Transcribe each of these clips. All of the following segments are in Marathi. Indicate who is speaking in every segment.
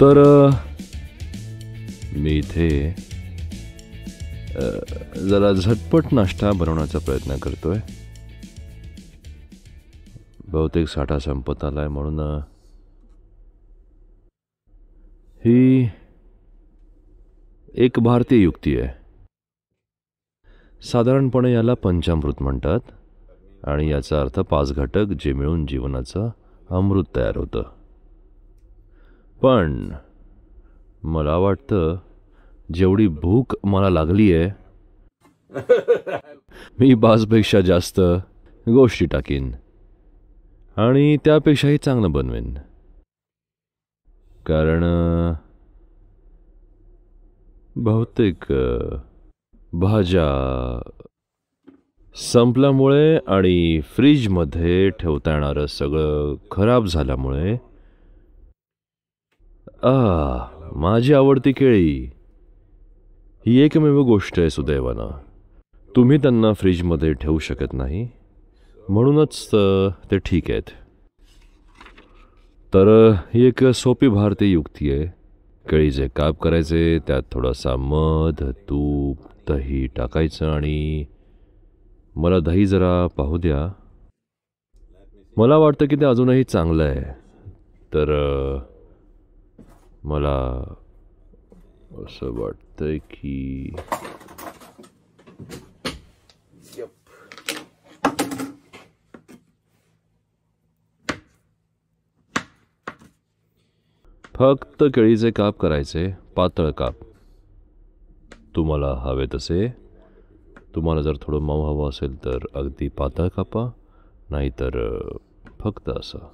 Speaker 1: तर मी इथे जरा झटपट नाश्ता बनवण्याचा प्रयत्न करतोय बहुतेक साठा संपत आला आहे म्हणून ही एक भारतीय युक्ती आहे साधारणपणे याला पंचामृत म्हणतात आणि याचा अर्थ पाच घटक जे मिळून जीवनाचं अमृत तयार होतं पण मला वाटतं जेवढी भूक मला लागली आहे मी बाजपेक्षा जास्त गोष्टी टाकीन आणि त्यापेक्षाही चांगलं बनवेन कारण बहुतेक भाज्या संपल्यामुळे आणि फ्रीजमध्ये ठेवता येणारं सगळं खराब झाल्यामुळे आ माझी आवडती केळी ही एकमेव गोष्ट आहे सुदैवानं तुम्ही त्यांना फ्रीजमध्ये ठेवू शकत नाही म्हणूनच ते ठीक आहेत तर ही एक सोपी भारतीय युक्ती आहे जे काप करायचे त्यात थोडासा मध तूप दही टाकायचं आणि मला दही जरा पाहू द्या मला वाटतं की ते अजूनही चांगलं आहे तर मला असं वाटतंय की फक्त केळीचे काप करायचे पातळ काप तुम्हाला हवे तसे तुम्हाला जर थोडं मऊ हवं असेल तर अगदी पातळ कापा नाहीतर फक्त असं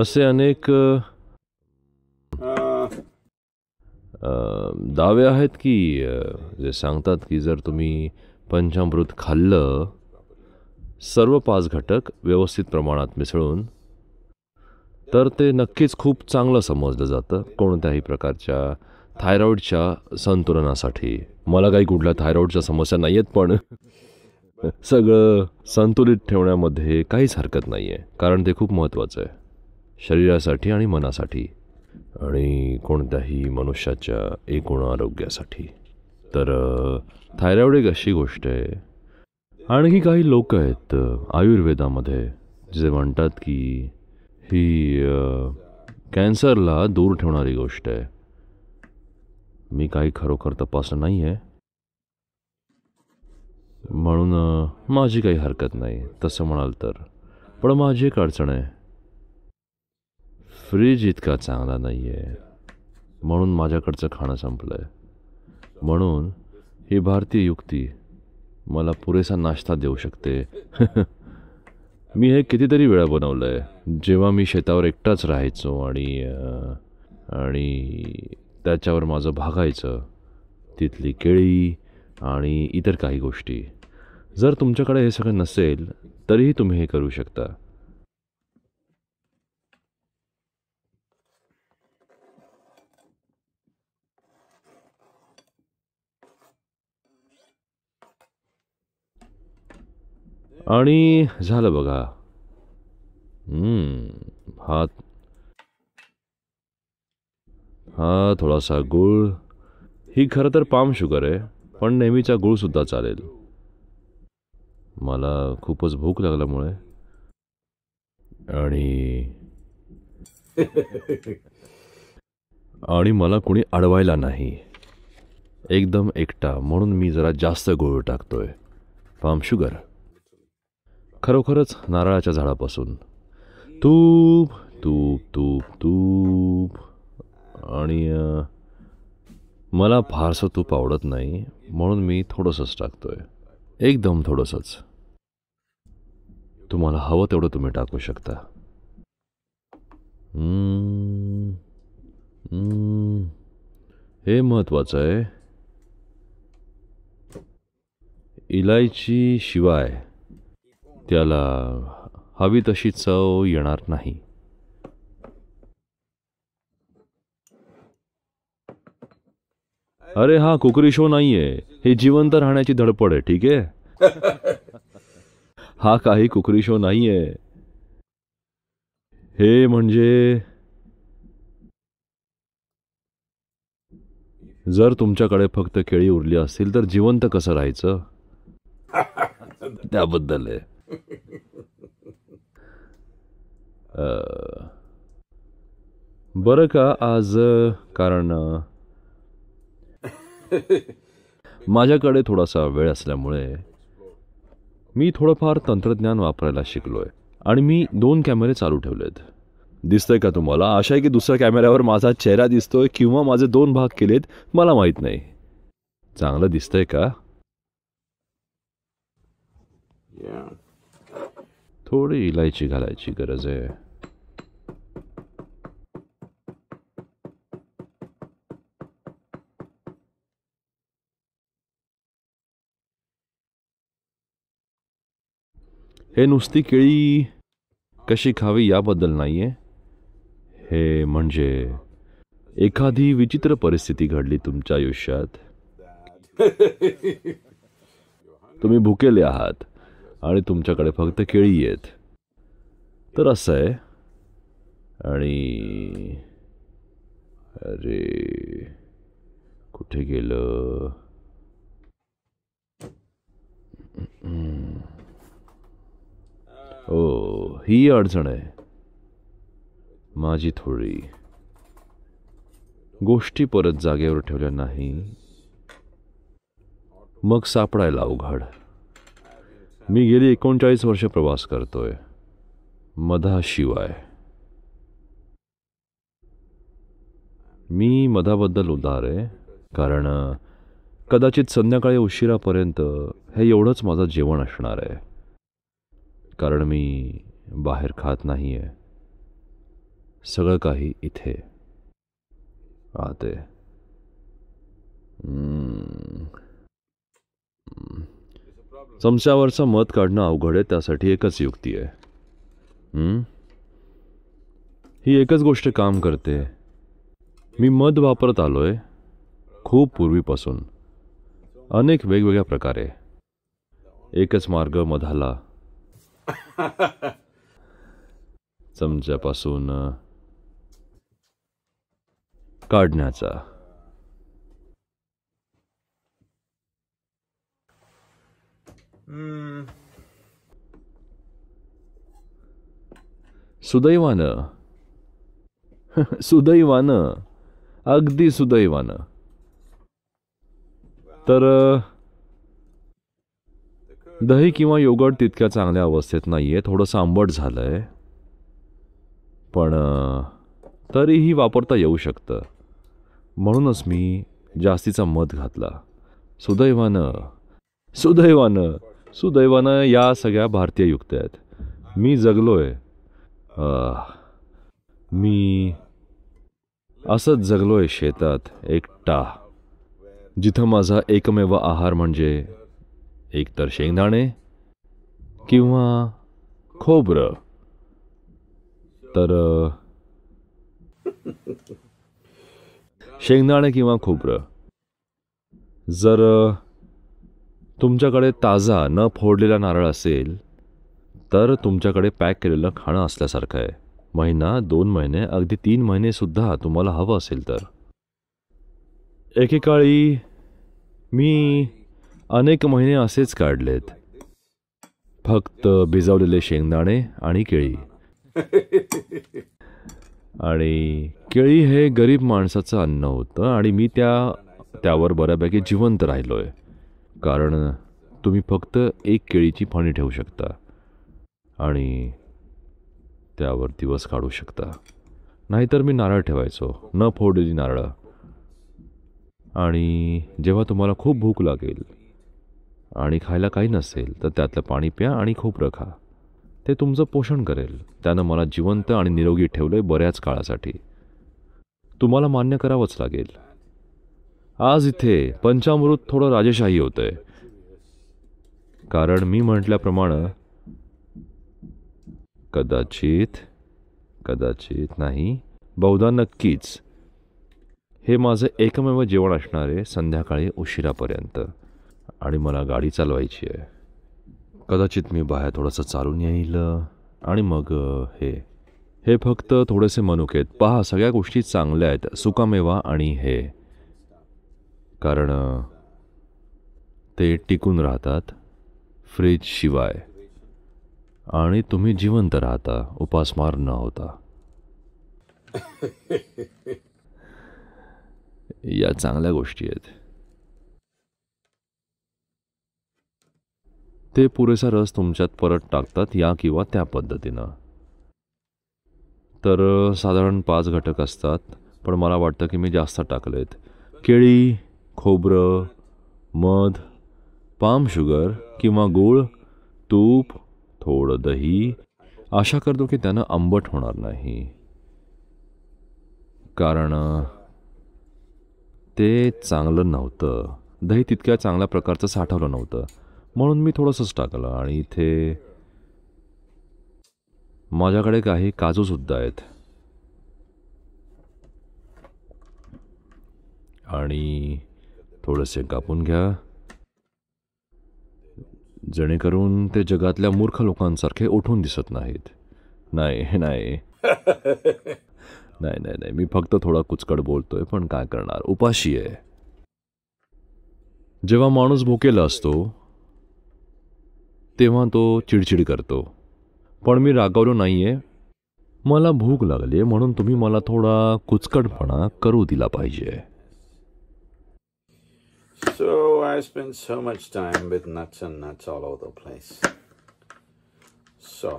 Speaker 1: असे ah, अनेक ah. euh, दावे आहेत की जे सांगतात की जर तुम्ही पंचामृत खाल्लं सर्व पाच घटक व्यवस्थित प्रमाणात मिसळून तर ते नक्कीच खूप चांगलं समजलं जातं कोणत्याही प्रकारच्या थायरॉईडच्या संतुलनासाठी मला काही कुठल्या थायरॉईडच्या समस्या नाही आहेत पण सगळं संतुलित ठेवण्यामध्ये काहीच हरकत नाही आहे कारण ते खूप महत्त्वाचं आहे शरीरासाठी आणि मनासाठी आणि कोणत्याही मनुष्याच्या एकूण आरोग्यासाठी तर थायरॉईड एक अशी गोष्ट आहे आणखी काही लोक आहेत आयुर्वेदामध्ये जे म्हणतात की ही कॅन्सरला दूर ठेवणारी गोष्ट आहे मी काही खरोखर तपास नाही आहे म्हणून माझी काही हरकत नाही तसं म्हणाल तर पण माझी एक अडचण आहे फ्रीज इतका चांगला नाही आहे म्हणून माझ्याकडचं खाणं संपलं आहे म्हणून ही भारतीय युक्ती मला पुरेसा नाश्ता देऊ शकते मी हे कितीतरी वेळा बनवलं आहे जेव्हा मी शेतावर एकटाच राहायचो आणि आणि त्याच्यावर माझं भागायचं तिथली केळी आणि इतर काही गोष्टी जर तुमच्याकडे हे सगळं नसेल तरीही तुम्ही हे करू शकता आणि झालं बघा हात हा थोडासा गुळ ही खरं तर पाम शुगर आहे पण नेहमीचा गुळसुद्धा चालेल मला खूपच भूक लागल्यामुळे आणि आणि मला कोणी अडवायला नाही एकदम एकटा म्हणून मी जरा जास्त गुळ टाकतोय पाम शुगर खरोखरच नारळाच्या झाडापासून तूप तूप तूप तूप आणि मला फारसं तूप आवडत नाही म्हणून मी थोडंसंच टाकतोय एकदम थोडंसंच तुम्हाला हवं तेवढं तुम्ही टाकू शकता हे महत्वाचं आहे इलायची शिवाय त्याला हवी तशी चव येणार नाही अरे हा कुकरी शो नाहीये हे जिवंत राहण्याची धडपड आहे ठीक आहे हा काही कुकरी शो नाहीये हे म्हणजे जर तुमच्याकडे फक्त केळी उरली असतील तर जिवंत कसं राहायचं त्याबद्दल आहे बरं का आज कारण माझ्याकडे थोडासा वेळ असल्यामुळे मी थोडंफार तंत्रज्ञान वापरायला शिकलो आहे आणि मी दोन कॅमेरे चालू ठेवलेत दिसतंय का तुम्हाला आशा आहे की दुसऱ्या कॅमेऱ्यावर माझा चेहरा दिसतोय किंवा माझे दोन भाग केलेत मला माहीत नाही चांगलं दिसतंय का yeah. थोडी इलायची घालायची गरज आहे हे नुसती केळी कशी खावी याबद्दल नाही आहे हे म्हणजे एखादी विचित्र परिस्थिती घडली तुमच्या आयुष्यात तुम्ही भुकेले आहात आणि तुमच्याकडे फक्त केळी आहेत तर असं आहे आणि अरे कुठे गेलं ओ ही अडचण आहे माझी थोडी गोष्टी परत जागेवर ठेवल्या नाही मग सापडायला अवघड मी गेली एकोणचाळीस वर्ष प्रवास करतोय मधाशिवाय मी मधाबद्दल उदार आहे कारण कदाचित संध्याकाळी उशिरापर्यंत हे एवढंच माझं जेवण असणार आहे कारण मी बाहेर खात नाही आहे सगळं काही इथे आते चमच्यावरचं मत काढणं अवघड आहे त्यासाठी एकच युक्ती आहे ही एकच गोष्ट काम करते मी मध वापरत आलो आहे खूप पूर्वीपासून अनेक वेगवेगळ्या प्रकारे एकच मार्ग मधाला चमच्यापासून काढण्याचा सुदैवान सुदैवान अगदी सुदैवान तर दही किंवा योगर्ट तितक्या चांगल्या अवस्थेत नाही आहे थोडंसं आंबट झालं आहे पण तरीही वापरता येऊ शकतं म्हणूनच मी जास्तीचा मध घातला सुदैवानं सुदैवानं सुदैवानं या सगळ्या भारतीय युक्त्या आहेत मी जगलोय. मी असंच जगलोय आहे शेतात एकटा जिथं माझा एकमेव आहार म्हणजे एकतर शेंगदाणे किंवा खोबरं तर शेंगदाणे किंवा खोबरं जर तुमच्याकडे ताजा न फोडलेला नारळ असेल तर तुमच्याकडे पॅक केलेलं खाणं असल्यासारखं आहे महिना दोन महिने अगदी तीन महिनेसुद्धा तुम्हाला हवं असेल तर एकेकाळी मी अनेक महिने असेच काढलेत फक्त भिजवलेले शेंगदाणे आणि केळी आणि केळी हे गरीब माणसाचं अन्न होतं आणि मी त्या त्यावर बऱ्यापैकी जिवंत राहिलो आहे कारण तुम्ही फक्त एक केळीची पाणी ठेवू शकता आणि त्यावर दिवस काढू शकता नाहीतर मी नारळ ठेवायचो न फोडलेली नारळं आणि जेव्हा तुम्हाला खूप भूक लागेल आणि खायला काही नसेल तर त्यातलं पाणी प्या आणि खूप रखा ते तुमचं पोषण करेल त्यानं मला जिवंत आणि निरोगी ठेवलं आहे बऱ्याच काळासाठी तुम्हाला मान्य करावंच लागेल आज इथे पंचामृत थोडं राजेशाही होतंय कारण मी म्हटल्याप्रमाणे कदाचित कदाचित नाही बहुधा नक्कीच हे माझं एकमेव जेवण असणार आहे संध्याकाळी उशिरापर्यंत आणि मला गाडी चालवायची आहे कदाचित मी बाहेर थोडंसं चालून येईल आणि मग हे हे फक्त थोडेसे मनुकेत पहा सगळ्या गोष्टी चांगल्या आहेत सुकामेवा आणि हे कारण ते टिकून राहतात फ्रीजशिवाय आणि तुम्ही जिवंत राहता उपासमार न होता या चांगल्या गोष्टी आहेत ते पुरेसा रस तुमच्यात परत टाकतात या किंवा त्या पद्धतीनं तर साधारण पाच घटक असतात पण मला वाटतं की मी जास्त टाकलेत केळी खोबरं मध पाम शुगर किंवा गूळ तूप थोडं दही आशा करतो की त्यानं आंबट होणार नाही कारण ते चांगलं नव्हतं दही तितक्या चांगल्या प्रकारचं साठवलं नव्हतं म्हणून मी थोडंसंच टाकलं आणि इथे माझ्याकडे काही काजूसुद्धा आहेत आणि थोडंसे कापून घ्या जेणेकरून ते जगातल्या मूर्ख लोकांसारखे उठून दिसत नाहीत नाही नाही नाही नाही नाही मी फक्त थोडा कुचकड बोलतोय पण काय करणार उपाशी आहे जेव्हा माणूस भुकेला असतो तेव्हा तो चिडचिड करतो पण मी रागावलो नाही आहे मला भूक लागली म्हणून तुम्ही मला थोडा कुचकटपणा करू दिला पाहिजे I spend so much time with nuts and nuts all over the place. So,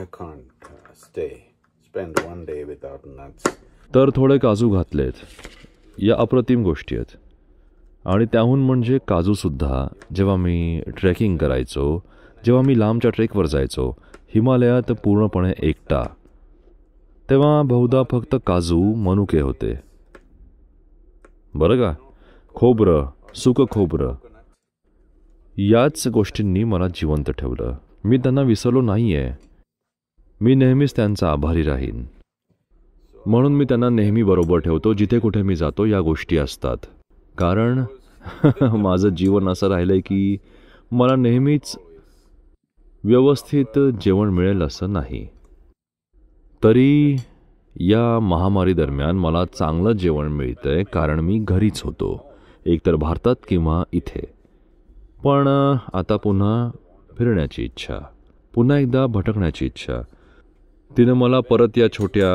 Speaker 1: I can't uh, stay, spend one day without nuts. तर थोडे काजू घातलेत या अप्रतिम गोष्टी आहेत आणि त्याहून म्हणजे काजूसुद्धा जेव्हा मी ट्रेकिंग करायचो जेव्हा मी लांबच्या ट्रेकवर जायचो हिमालयात पूर्णपणे एकटा तेव्हा बहुधा फक्त काजू मनुके होते बरं का खोबरं सुख खोबरं याच गोष्टींनी मला जिवंत ठेवलं मी त्यांना विसरलो नाही आहे मी नेहमीच त्यांचा आभारी राहीन म्हणून मी त्यांना नेहमी बरोबर ठेवतो जिथे कुठे मी जातो या गोष्टी असतात कारण माझं जीवन असं राहिलं आहे की मला नेहमीच व्यवस्थित जेवण मिळेल असं नाही तरी या महामारी दरम्यान मला चांगलं जेवण मिळतंय कारण मी घरीच होतो एकतर भारतात किंवा इथे पण आता पुन्हा फिरण्याची इच्छा पुन्हा एकदा भटकण्याची इच्छा तिनं मला परत या छोट्या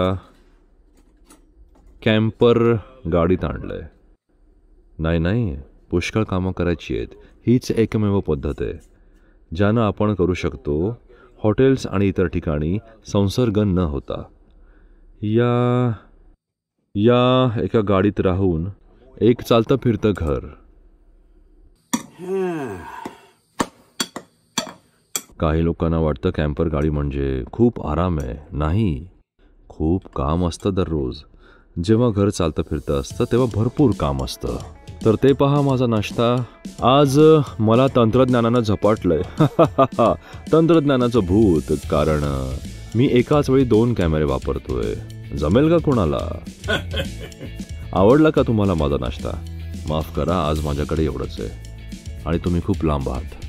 Speaker 1: कॅम्पर गाडीत आणलं आहे नाही नाही पुष्कळ कामं करायची आहेत हीच एकमेव पद्धत आहे ज्यानं आपण करू शकतो हॉटेल्स आणि इतर ठिकाणी संसर्ग न होता या या एका गाडीत राहून एक चालतं फिरतं घर काही लोकांना वाटतं कॅम्पर गाडी म्हणजे खूप आराम आहे नाही खूप काम असतं दररोज जेव्हा घर चालतं फिरतं असतं तेव्हा भरपूर काम असतं तर ते पहा माझा नाश्ता आज मला तंत्रज्ञानानं झपाटलंय तंत्रज्ञानाचं भूत कारण मी एकाच वेळी दोन कॅमेरे वापरतोय जमेल का कोणाला आवडला का तुम्हाला माझा नाश्ता माफ करा आज माझ्याकडे एवढंच आहे आणि तुम्ही खूप लांब आहात